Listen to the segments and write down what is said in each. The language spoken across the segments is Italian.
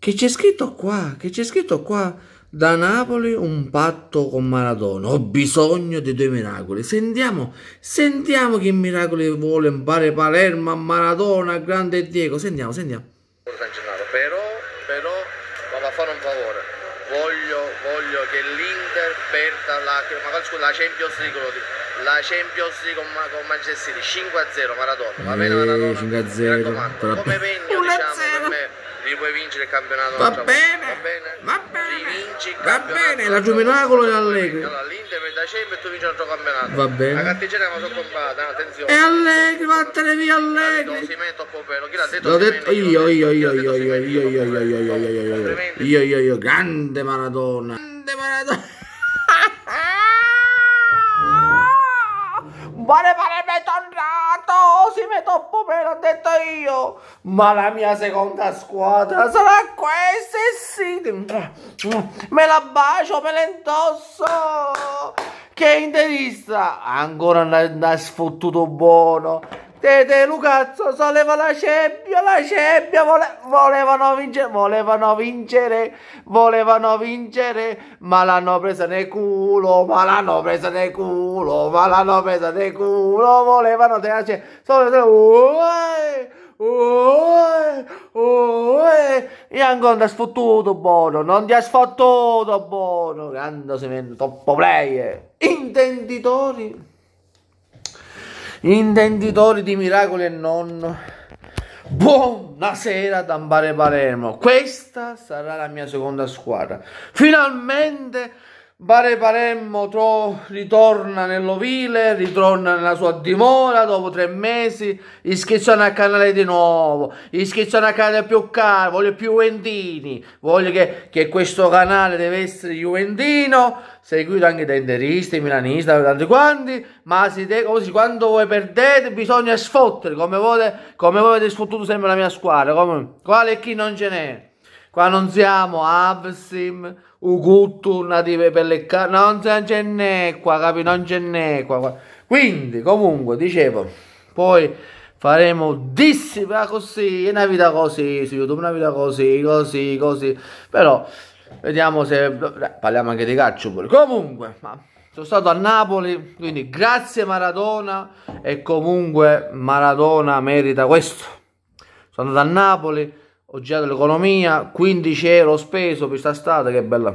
Che c'è scritto qua, che c'è scritto qua. Da Napoli un patto con Maradona. Ho bisogno dei due miracoli. Sentiamo, sentiamo che miracoli vuole impare Palermo a Maradona, grande Diego. Sentiamo, sentiamo. Però, però, ma va a fare un favore. Voglio, voglio che l'Inter perda la, magari, scusa, la Champions League. La Champions League con, Manchester City 5-0 Maradona. Va bene eh, Maradona? 5-0. Come pegno, diciamo, per me Devi vincere il campionato. Va bene, va bene, va bene, va bene, la Giuminacolo è Allegri. Allora l'Inter per dicembre e tu vinci l'altro campionato. Va bene. La cattigiana ma sono combatta, attenzione. E Allegri, vattene via Allegri. Osimento Popero, chi l'ha detto? io io io, io, io, io, io, io, io, io, io, io, io, io, io, io, io, grande Maradona. Grande Maradona. Buone parole prossime me l'ho detto io. Ma la mia seconda squadra sarà questa e sì. Me la bacio, me la indosso. Che interista. Ancora un sfottuto buono. Tete Lucazzo soleva la cebbia, la cebbia vole volevano vincere, volevano vincere, volevano vincere, ma l'hanno presa nel culo, ma l'hanno presa nel culo, ma l'hanno presa nel culo, volevano te la cebbia. E ancora ti ha sfottuto buono, non ti ha sfottuto buono, quando si vende troppo player, intenditori gli intenditori di miracoli e non. Buonasera Tambare Palermo, questa sarà la mia seconda squadra. Finalmente Bare Baremmo tro- ritorna nell'ovile, ritorna nella sua dimora dopo tre mesi, iscrizione al canale di nuovo, iscrizione al canale più caro, voglio più Juventini, voglio che, che questo canale deve essere Juventino, seguito anche da interisti, milanisti, da tanti quanti, ma si de- così, quando voi perdete bisogna sfottere, come, voi, come voi avete sfottuto sempre la mia squadra, come, quale chi non ce n'è. Qua non siamo Absim, Uguttu, native per le carte. non c'è né qua, capi? Non c'è né qua, qua. Quindi, comunque, dicevo, poi faremo dissipa così, una vita così su YouTube, una vita così, così, così. Però, vediamo se... Beh, parliamo anche di calcio pure. Comunque, ma sono stato a Napoli, quindi grazie Maradona e comunque Maradona merita questo. Sono andato a Napoli oggi girato l'economia, 15 euro speso per questa strada, che bella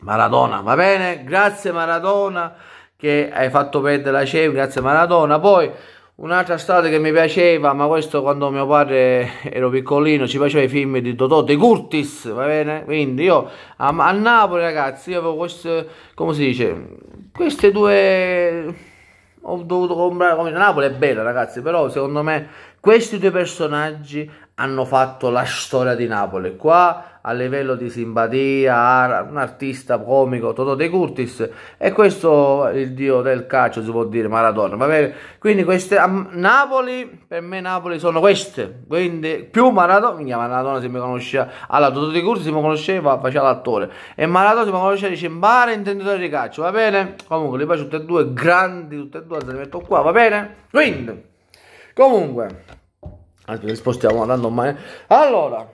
Maradona, va bene? Grazie Maradona che hai fatto perdere la CEV, grazie Maradona. Poi un'altra strada che mi piaceva, ma questo quando mio padre ero piccolino, ci faceva i film di Totò, De Curtis, va bene? Quindi io a, a Napoli ragazzi, io avevo questo, come si dice, queste due ho dovuto comprare come Napoli è bella ragazzi però secondo me questi due personaggi hanno fatto la storia di Napoli. Qua a livello di simpatia, un artista comico, Totò De Curtis, e questo il dio del calcio si può dire, Maradona, va bene? Quindi queste, a Napoli, per me Napoli sono queste, quindi più Maradona, minchia Maradona se mi conosceva, allora Totò De Curtis mi conosceva, faceva l'attore, e Maradona se mi conosceva dice mare intenditore di calcio, va bene? Comunque li faccio tutte e due, grandi tutte e due, se li metto qua, va bene? Quindi... Comunque, aspetta, spostiamo andando mai. Allora,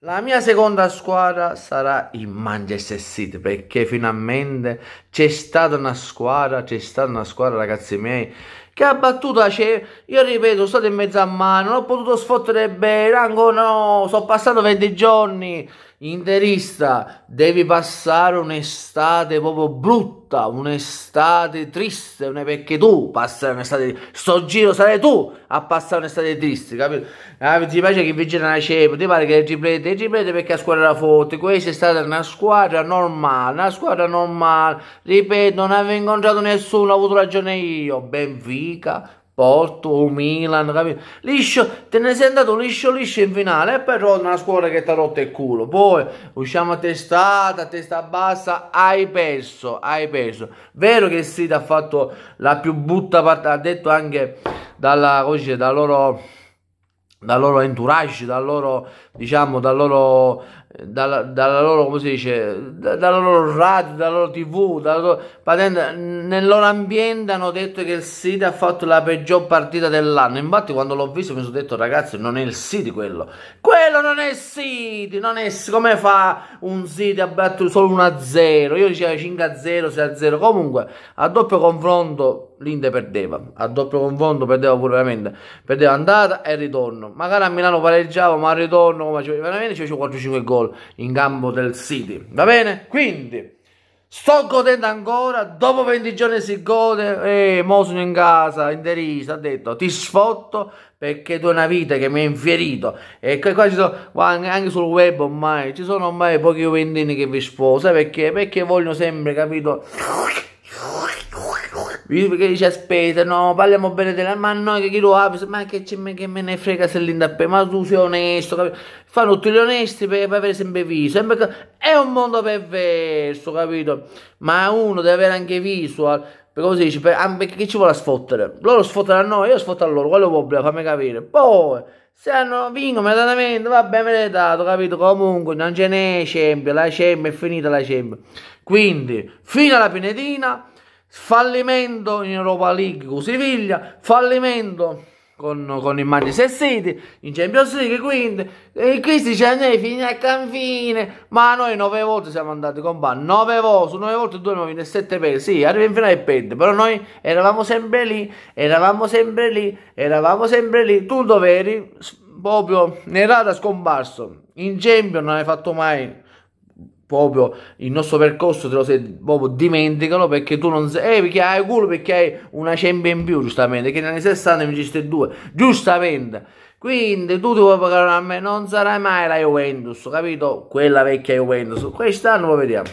la mia seconda squadra sarà il Manchester City perché finalmente c'è stata una squadra, c'è stata una squadra ragazzi miei che ha battuto battuta c'è? Io ripeto, sono stato in mezzo a mano, non ho potuto sfottere bene, ancora no, sono passato 20 giorni. Interista, devi passare un'estate proprio brutta, un'estate triste, una, perché tu passare un'estate sto giro sarai tu a passare un'estate triste, capito? Ah, ti piace che vigila una ceppa, ti pare che il riprende, il riprende perché a squadra era forte, questa è stata una squadra normale, una squadra normale, ripeto, non avevo incontrato nessuno, ho avuto ragione io, ben benvenuto Benfica, Porto o Milan, capito? Liscio, te ne sei andato liscio liscio in finale e eh, poi una scuola che ti ha rotto il culo. Poi usciamo a testata, a testa bassa, hai perso, hai perso. Vero che il Sita ha fatto la più butta parte, ha detto anche dalla, dalla loro dal loro entourage, dal loro, diciamo, dal loro, eh, dalla, dalla loro, come si dice, dalla loro radio, dalla loro tv, dalla loro, nel loro ambiente hanno detto che il City ha fatto la peggior partita dell'anno, infatti quando l'ho visto mi sono detto ragazzi non è il City quello, quello non è il City, non è, come fa un City a battere solo 1-0, io dicevo 5-0, 6-0, comunque a doppio confronto l'Inde perdeva a doppio confondo perdeva pure veramente perdeva andata e ritorno magari a Milano pareggiava ma al ritorno come ci veramente ci 4-5 gol in campo del City va bene quindi sto godendo ancora dopo 20 giorni si gode e mo sono in casa in derisa ha detto ti sfotto perché tu hai una vita che mi ha infierito e qua ci sono anche sul web ormai ci sono ormai pochi juventini che vi sposa perché perché vogliono sempre capito che ci no, parliamo bene della ma noi che chi lo apre, ma che, c'è, che, me ne frega se l'indapè, ma tu sei onesto, capito? fanno tutti gli onesti per, per avere sempre viso, sempre, è un mondo perverso, capito? Ma uno deve avere anche visual, perché così dice, per, perché ci vuole sfottere? Loro sfottano a noi, io sfotto a loro, quello è problema, fammi capire. Poi, se hanno vinto immediatamente, vabbè, me l'hai dato, capito? Comunque, non ce n'è Champions, la Champions è finita la Champions. Quindi, fino alla Pinetina fallimento in Europa League con Siviglia, fallimento con, con il Manchester City, in Champions League quindi, e questi ci andiamo eh, fino a canfine. ma noi nove volte siamo andati con Ban, nove volte, su nove volte due nuovi, sette pezzi. sì, arriva in finale e perde, però noi eravamo sempre lì, eravamo sempre lì, eravamo sempre lì, tu dove eri? Proprio nell'area scomparso, in Champions non hai fatto mai proprio il nostro percorso te lo sei proprio dimenticano perché tu non sei eh, perché hai culo perché hai una cemba in più giustamente che negli anni 60 mi diceste due giustamente quindi tu ti vuoi pagare a me non sarai mai la Juventus capito quella vecchia Juventus quest'anno lo vediamo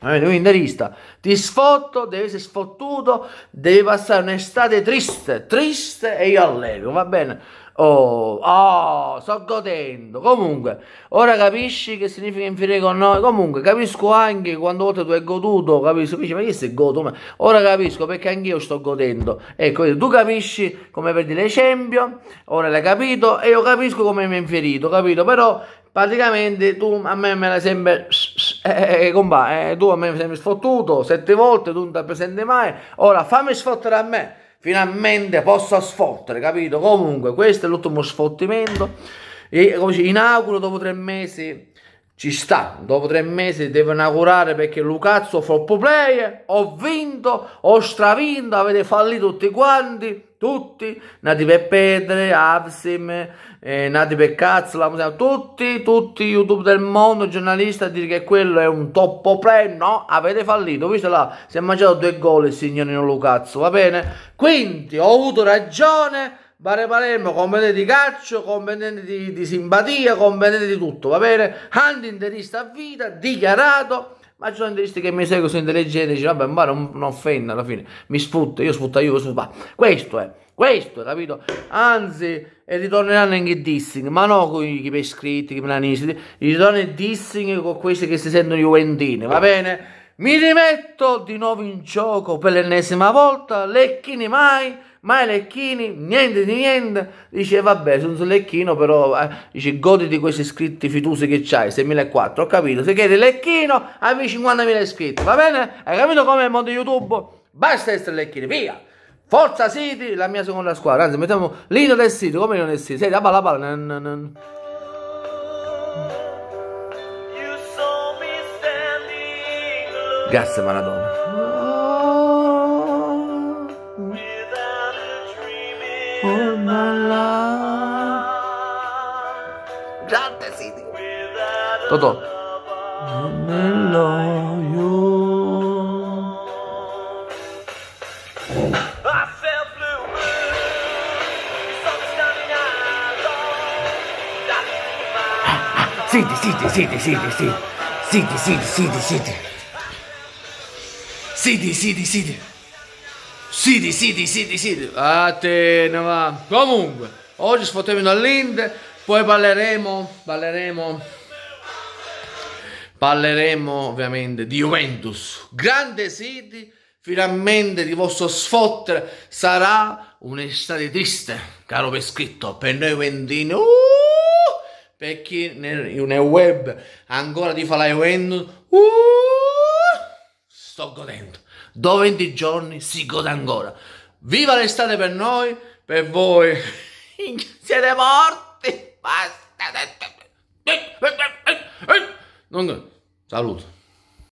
quindi eh, un interista, ti sfotto, devi essere sfottuto, devi passare un'estate triste, triste e io allegro, va bene? Oh, oh, sto godendo. Comunque, ora capisci che significa inferire con noi. Comunque, capisco anche quando volte tu hai goduto, capisco. Dici, ma che sei goduto, ma ora capisco perché anch'io sto godendo. Ecco, tu capisci come perdi le Champions, ora l'hai capito, e io capisco come mi hai inferito, capito? Però, praticamente, tu a me me l'hai sempre eh, eh, eh, compa, eh, tu a me mi sei sfottuto sette volte, tu non ti presente mai, ora fammi sfottere a me, finalmente posso sfottere, capito? Comunque, questo è l'ultimo sfottimento, e, come dice, inauguro dopo tre mesi, ci sta, dopo tre mesi devo inaugurare perché Lucazzo for player, ho vinto, ho stravinto, avete fallito tutti quanti, tutti, nati per Pedre, Avsim, eh, nati per Cazzo, la musica, tutti, tutti i YouTube del mondo, giornalisti a dire che quello è un toppo play, no, avete fallito, visto là, si è mangiato due gol il signorino Lucazzo, va bene? Quindi ho avuto ragione, Bare Palermo, competente di calcio, competente di, di simpatia, competente di tutto, va bene? Anti interista a vita, dichiarato ma ci sono interisti che mi seguono, sono intelligenti, dicono vabbè ma non, non offendo alla fine, mi sfrutta, io sfrutta io, sfrutta. questo è, questo, capito? Anzi, ritorneranno anche il dissing, ma no con i prescritti, i planisti, ritorneranno il dissing con questi che si sentono i juventini, va bene? Mi rimetto di nuovo in gioco per l'ennesima volta, lecchini mai Mai lecchini, niente di niente, dice vabbè sono un lecchino però, eh, dice goditi questi iscritti fitusi che c'hai, 6.400, ho capito, se chiedi lecchino avevi 50.000 iscritti, va bene? Hai capito com'è il mondo YouTube? Basta essere lecchini, via! Forza City, la mia seconda squadra, anzi mettiamo l'Ido del City, come l'Ido del City, senti, la palla, la palla, nan, nan. Grazie Maradona. all my sí Sí, sí, Toto. sí, sí, sí, sí, sí, sí, sí, sí, sí, sí, sí, sí. siti, siti. sidi, sidi. Atene, va. Comunque, oggi sfottiamo all'Inde, poi parleremo, parleremo, parleremo ovviamente di Juventus. Grande siti, finalmente di vostro sfottere sarà un'estate triste, caro per scritto, per noi Juventini. Uh! per chi nel, web ancora ti fa la Juventus, uh, sto godendo dopo 20 giorni si gode ancora. Viva l'estate per noi, per voi. Siete morti. Basta. Saluto.